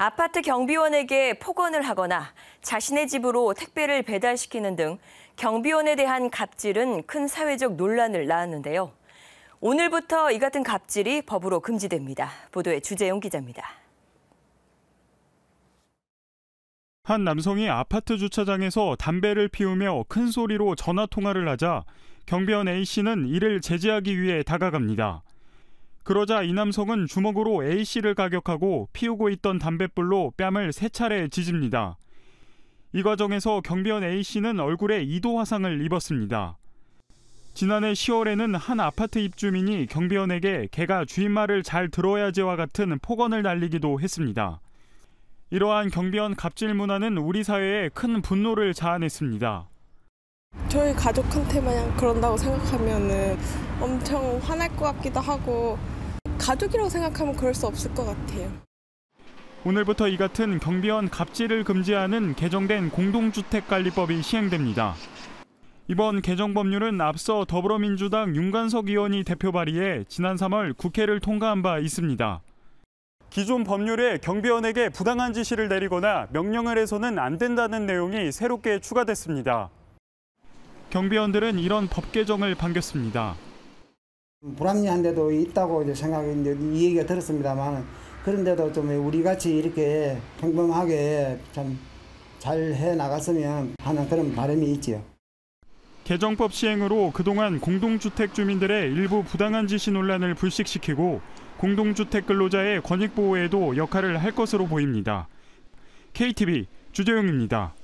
아파트 경비원에게 폭언을 하거나 자신의 집으로 택배를 배달시키는 등 경비원에 대한 갑질은 큰 사회적 논란을 낳았는데요. 오늘부터 이 같은 갑질이 법으로 금지됩니다. 보도에 주재용 기자입니다. 한 남성이 아파트 주차장에서 담배를 피우며 큰 소리로 전화 통화를 하자 경비원 A 씨는 이를 제지하기 위해 다가갑니다. 그러자 이 남성은 주먹으로 A씨를 가격하고 피우고 있던 담뱃불로 뺨을 세 차례 지집니다. 이 과정에서 경비원 A씨는 얼굴에 2도 화상을 입었습니다. 지난해 10월에는 한 아파트 입주민이 경비원에게 개가 주인 말을 잘 들어야지와 같은 폭언을 날리기도 했습니다. 이러한 경비원 갑질 문화는 우리 사회에 큰 분노를 자아냈습니다. 저희 가족한테 만냥 그런다고 생각하면 엄청 화날 것 같기도 하고 가족이라고 생각하면 그럴 수 없을 것 같아요. 오늘부터 이 같은 경비원 갑질을 금지하는 개정된 공동주택관리법이 시행됩니다. 이번 개정 법률은 앞서 더불어민주당 윤관석 의원이 대표 발의해 지난 3월 국회를 통과한 바 있습니다. 기존 법률에 경비원에게 부당한 지시를 내리거나 명령을 해서는 안 된다는 내용이 새롭게 추가됐습니다. 경비원들은 이런 법 개정을 반겼습니다. 불합리한 데도 있다고 이제 생각이 이제 이 얘기가 들었습니다만 그런데도 좀 우리 같이 이렇게 평범하게 참 잘 해 나갔으면 하는 그런 바람이 있지요. 개정법 시행으로 그동안 공동주택 주민들의 일부 부당한 지시 논란을 불식시키고 공동주택 근로자의 권익 보호에도 역할을 할 것으로 보입니다. KTV 주재영입니다.